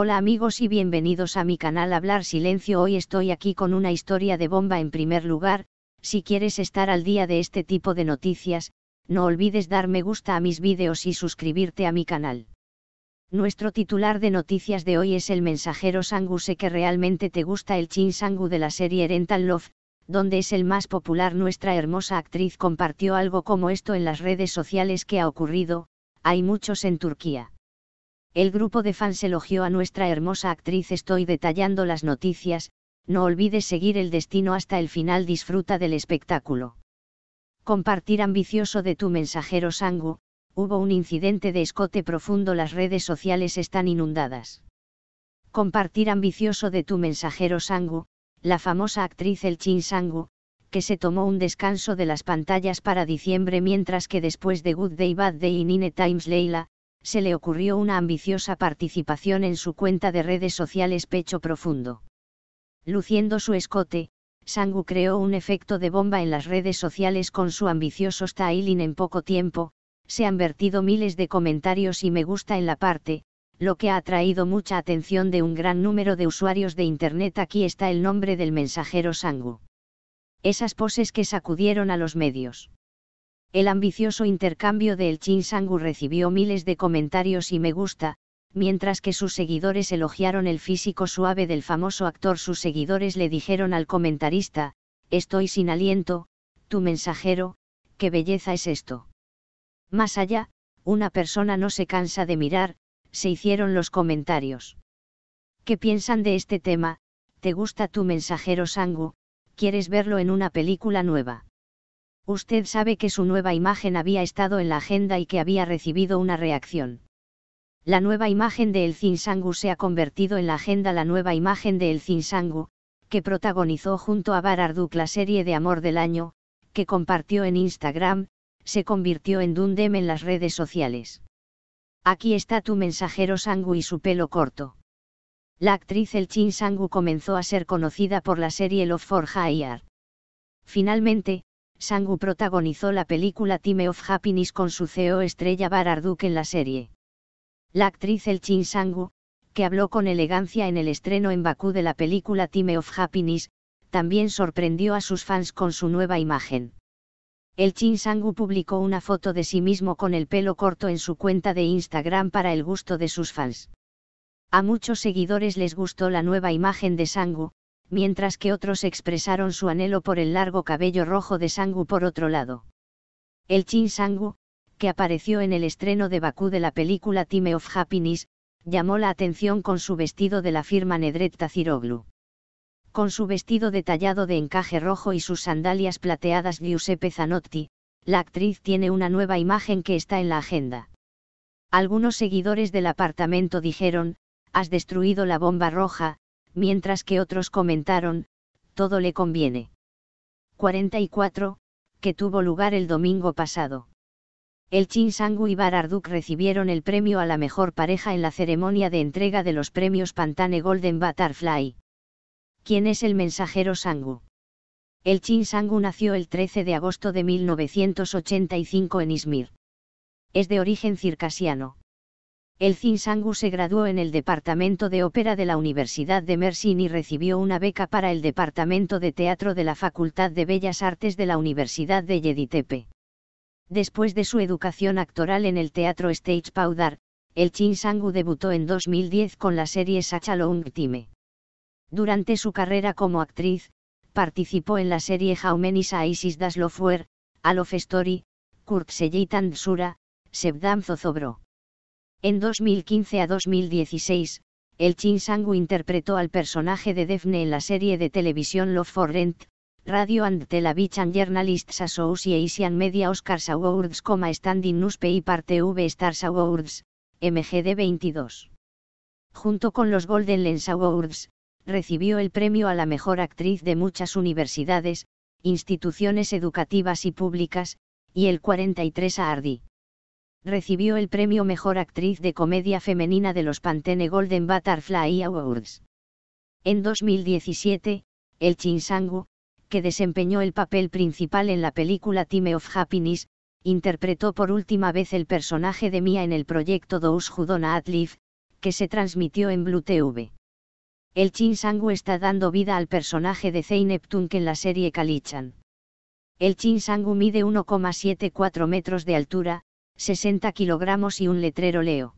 Hola amigos y bienvenidos a mi canal Hablar Silencio. Hoy estoy aquí con una historia de bomba en primer lugar, si quieres estar al día de este tipo de noticias, no olvides dar me gusta a mis vídeos y suscribirte a mi canal. Nuestro titular de noticias de hoy es el mensajero Sangu. Sé que realmente te gusta el Chin Sangu de la serie Rental Love, donde es el más popular. Nuestra hermosa actriz compartió algo como esto en las redes sociales que ha ocurrido, hay muchos en Turquía. El grupo de fans elogió a nuestra hermosa actriz. Estoy detallando las noticias, no olvides seguir el destino hasta el final. Disfruta del espectáculo. Compartir ambicioso de tu mensajero Sangu, hubo un incidente de escote profundo. Las redes sociales están inundadas. Compartir ambicioso de tu mensajero Sangu, la famosa actriz El Chin Sangu, que se tomó un descanso de las pantallas para diciembre mientras que después de Good Day Bad Day y Nine Times Leila, se le ocurrió una ambiciosa participación en su cuenta de redes sociales Pecho Profundo. Luciendo su escote, Sangu creó un efecto de bomba en las redes sociales con su ambicioso styling en poco tiempo, se han vertido miles de comentarios y me gusta en la parte, lo que ha atraído mucha atención de un gran número de usuarios de Internet. Aquí está el nombre del mensajero Sangu. Esas poses que sacudieron a los medios. El ambicioso intercambio de El Sangu recibió miles de comentarios y me gusta, mientras que sus seguidores elogiaron el físico suave del famoso actor. Sus seguidores le dijeron al comentarista, Estoy sin aliento, tu mensajero, qué belleza es esto. Más allá, una persona no se cansa de mirar, se hicieron los comentarios. ¿Qué piensan de este tema? ¿Te gusta tu mensajero Sangu? ¿Quieres verlo en una película nueva? Usted sabe que su nueva imagen había estado en la agenda y que había recibido una reacción. La nueva imagen de El Zinsangu se ha convertido en la agenda La nueva imagen de El Zinsangu, que protagonizó junto a Bararduk la serie de Amor del Año, que compartió en Instagram, se convirtió en Dundem en las redes sociales. Aquí está tu mensajero Sangu y su pelo corto. La actriz El Chin Sangu comenzó a ser conocida por la serie Love for Hire. Finalmente, Sangu protagonizó la película Time of Happiness con su CEO estrella Baraduk en la serie. La actriz Elchin Sangu, que habló con elegancia en el estreno en Bakú de la película Time of Happiness, también sorprendió a sus fans con su nueva imagen. Elchin Sangu publicó una foto de sí mismo con el pelo corto en su cuenta de Instagram para el gusto de sus fans. A muchos seguidores les gustó la nueva imagen de Sangu, mientras que otros expresaron su anhelo por el largo cabello rojo de Sangu por otro lado. El Chin Sangu, que apareció en el estreno de Bakú de la película Time of Happiness, llamó la atención con su vestido de la firma Nedret Ciroglu. Con su vestido detallado de encaje rojo y sus sandalias plateadas Giuseppe Zanotti, la actriz tiene una nueva imagen que está en la agenda. Algunos seguidores del apartamento dijeron, has destruido la bomba roja, mientras que otros comentaron, todo le conviene. 44, que tuvo lugar el domingo pasado. El Chin Sangu y Bararduk recibieron el premio a la mejor pareja en la ceremonia de entrega de los premios Pantane Golden Butterfly. ¿Quién es el mensajero Sangu? El Chin Sangu nació el 13 de agosto de 1985 en Izmir. Es de origen circasiano el Zinsangu se graduó en el Departamento de Ópera de la Universidad de Mersin y recibió una beca para el Departamento de Teatro de la Facultad de Bellas Artes de la Universidad de Yeditepe. Después de su educación actoral en el Teatro Stage Powder, el Sangu debutó en 2010 con la serie Sacha Long Time. Durante su carrera como actriz, participó en la serie How Many Saisis Das Lofuer, Alof Story, Kurt Seyit Sura, Sebdam Zozobro. En 2015 a 2016, el Chin Sangu interpretó al personaje de Daphne en la serie de televisión Love for Rent, Radio and Television Journalists Association Media Oscars Awards, Standing Newspaper TV Stars Awards, MGD 22. Junto con los Golden Lens Awards, recibió el premio a la mejor actriz de muchas universidades, instituciones educativas y públicas, y el 43 a Ardi recibió el premio Mejor Actriz de Comedia Femenina de los Pantene Golden Butterfly Awards. En 2017, el Chinsangu, que desempeñó el papel principal en la película Time of Happiness, interpretó por última vez el personaje de Mia en el proyecto Dous Judona Atlif, que se transmitió en Blue TV. El Chinsangu está dando vida al personaje de Zeynep que en la serie Kalichan. El Chinsangu mide 1,74 metros de altura, 60 kilogramos y un letrero leo.